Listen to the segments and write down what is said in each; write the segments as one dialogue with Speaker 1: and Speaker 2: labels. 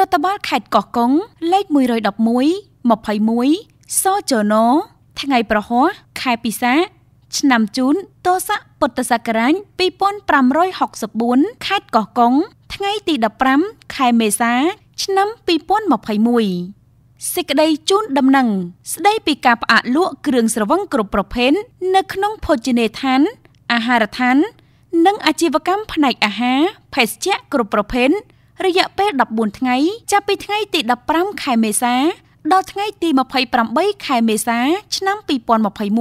Speaker 1: រដ្ឋបាលខេត្តកោះកុងលេខ111 21សចណថ្ងៃប្រហោះខែពិសា ឆ្នាំជូនទស័កពុទ្ធសករាជ2564ខេត្តកោះកុងថ្ងៃទី15ខែមេសា ឆ្នាំ2021សេចក្តីជូនដំណឹងស្ដីពីការផ្អាកលក់គ្រឿងស្រវឹងគ្រប់ប្រភេទនៅក្នុងភោជនីយដ្ឋាន អាហារដ្ឋាន និងអាជីវកម្មផ្នែកអាហារភេសជ្ជៈគ្រប់ប្រភេទរយៈពេល14ថ្ងៃចាប់ពីថ្ងៃ ទី15ខែមេសាដល់ថ្ងៃទី28ខែមេសា ឆ្នាំ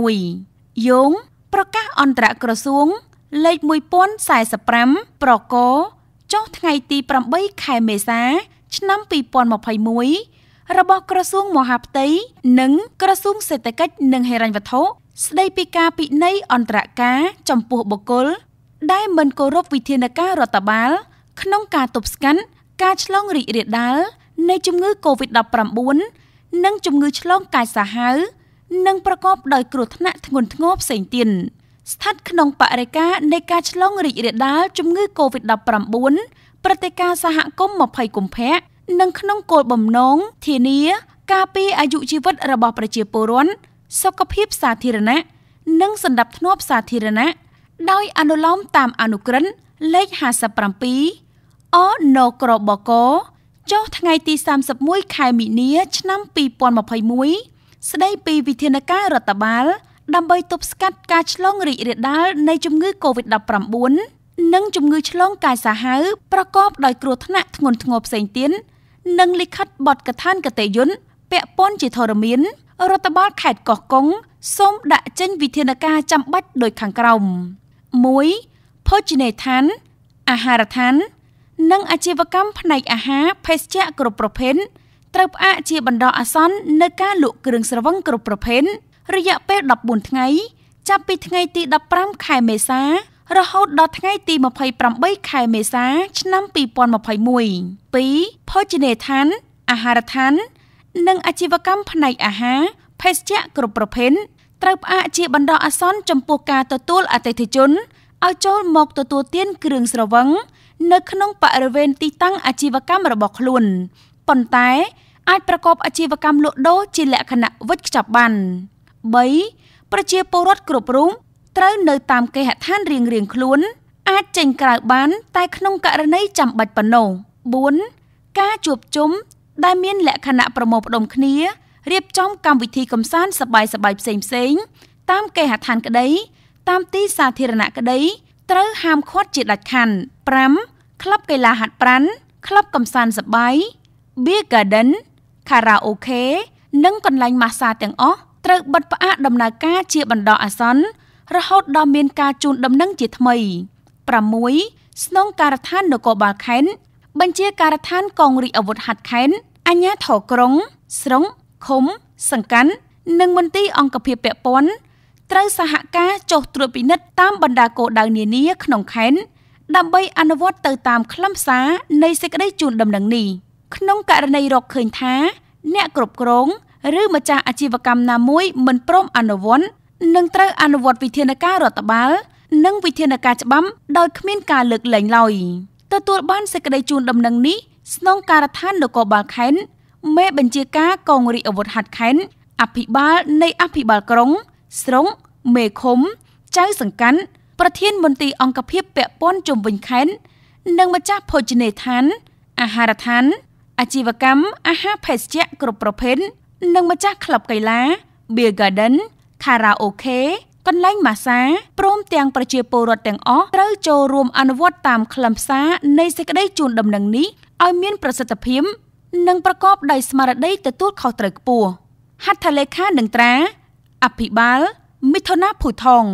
Speaker 1: 2021យោងប្រកាសអន្តរក្រសួង លេខ1045ប្រកចុះថ្ងៃទី8ខែមេសា ឆ្នាំ2021របស់ក្រសួងមហាផ្ទៃនិងក្រសួងសេដ្ឋកិច្ចនិងហិរញ្ញវត្ថុស្ដីពីការពិន័យអន្តរការចំពោះបុគ្គលដែលមិនគោរពវិធានការរដ្ឋបាល ក្នុងការទប់ស្កាត់ការឆ្លងរីករាលដាលនៃជំងឺ Covid-19 និង ជំងឺឆ្លងកាចសាហាវនិងប្រកបដោយ គ្រោះថ្នាក់ធ្ងន់ធ្ងរផ្សេងទៀតស្ថិតក្នុងបរិការនៃការឆ្លងរីករាលដាលជំងឺ Covid-19 ព្រឹត្តិការណ៍សហគមន៍20កុម្ភៈនិងក្នុងគោលបំណងធានា ការពារអាយុជីវិតរបស់ប្រជាពលរដ្ឋសុខភាពសាធារណៈនិងសន្តិភាពសាធារណៈដោយអនុលោមតាមអនុក្រឹត្យលេខ57អណូក្របកោចុះថ្ងៃទី31ខែមីនា ឆ្នាំ2021ស្ដីពីវិធានការរដ្ឋបាល ដើម្បីទប់ស្កាត់ការឆ្លងរីករាលដាលនៃជំងឺ Covid-19 និងជំងឺឆ្លងកាយសាហាវប្រកបដោយគ្រោះថ្នាក់ធ្ងន់ធ្ងរផ្សេងទៀតនិងលិខិតបទកថាកតេយន្តពាក់ព័ន្ធជាធរមានរដ្ឋបាលខេត្តកោះកុងសូមដាក់ចេញវិធានការចាំបាច់ដូចខាងក្រោម1ភោជនីយដ្ឋានអាហារដ្ឋាននិងអាជីវកម្មផ្នែកអាហារភេសជ្ជៈគ្រប់ប្រភេទត្រូវផ្អាកជាបណ្ដោះអាសន្ននៅការលក់គ្រឿងស្រវឹងគ្រប់ប្រភេទរយៈពេល14ថ្ងៃ ចាប់ពីថ្ងៃទី15ខែមេសា រហូតដល់ថ្ងៃទី28ខែមេសា ឆ្នាំ2021 2. ភោជនីយដ្ឋានអាហារដ្ឋាន និងអាជីវកម្មផ្នែកអាហារភេសជ្ជៈគ្រប់ប្រភេទត្រូវផ្អាកជាបណ្ដោះអាសន្នចំពោះការទទួលអតិថិជនឲ្យចូលមកទទួលទានគ្រឿងស្រវឹងនៅក្នុងបរិវេណទីតាំងអាជីវកម្មរបស់ខ្លួនប៉ុន្តែអាចប្រកបអាជីវកម្មលក់ដូរជាលក្ខណៈវិច្ចខ្ចប់បាន3ប្រជាពលរដ្ឋគ្រប់រូបត្រូវនៅតាមគេហដ្ឋានរៀងៗខ្លួនអាចចេញក្រៅបានតែក្នុងករណីចាំបាច់ប៉ុណ្ណោះ4ការជួបជុំដែលមានលក្ខណៈប្រមូលផ្ដុំគ្នារៀបចំកម្មវិធីកំសាន្តសប្បាយៗផ្សេងៗតាមគេហដ្ឋានក្តីតាមទីសាធារណៈក្តីត្រូវហាមឃាត់ជាដាច់ខណ្ឌ5ក្លឹបកីឡាហាត់ប្រាណក្លឹបកំសាន្តសប្បាយ Beer Garden ខារ៉ាអូខេនិងកន្លែងម៉ាស្សាទាំងអស់ត្រូវបិទផ្អាកដំណើរការជាបណ្ដោះអាសន្នរហូតដល់មានការជូនដំណឹងជាថ្មី6ស្នងការដ្ឋាននគរបាលខេត្តបញ្ជាការដ្ឋានកងរាជអាវុធហត្ថខេត្តអញ្ញាធរក្រុង ស្រុងឃុំ សង្កាន់និងមន្ទីរអង្គភាពពពន់ត្រូវសហការចុះត្រួតពិនិត្យតាមបណ្ដាគោលដៅនានាក្នុងខេត្តដើម្បីអនុវត្តទៅតាមខ្លឹមសារនៃសេចក្តីជូនដំណឹងនេះក្នុងករណីរកឃើញថាអ្នកគ្រប់គ្រងឬម្ចាស់អាជីវកម្មណាមួយមិនព្រមអនុវត្តនឹងត្រូវអនុវត្តវិធានការរដ្ឋបាលនិងវិធានការច្បាប់ដោយគ្មានការលើកលែងឡើយទទួលបានសេចក្តីជូនដំណឹងនេះស្នងការដ្ឋាននគរបាលខេត្តមេបញ្ជាការកងរាជអាវុធហត្ថខេត្តអភិបាល នៃអភិបាលក្រុងស្រុងមេឃុំ ចៅសង្កាត់ប្រធានមន្ទីរអង្គភាពពាក់ព័ន្ធជុំវិញខេត្តនិងម្ចាស់ភោជនីយដ្ឋាន អាហារដ្ឋានអាជីវកម្មអាហារភេសជ្ជៈគ្រប់ប្រភេទនិងម្ចាស់ក្លឹបកីឡា Beer Garden ខារ៉ាអូខេកន្លែងម៉ាសាព្រមទាំងប្រជាពលរដ្ឋទាំងអស់ត្រូវចូលរួមអនុវត្តតាមខ្លឹមសារនៃសេចក្តីជូនដំណឹងនេះឲ្យមានប្រសិទ្ធភាព និងប្រកបដោយស្មារតីទទួលខុសត្រូវខ្ពស់ហត្ថលេខានិងត្រាอภิบาล มิทนาผุทอง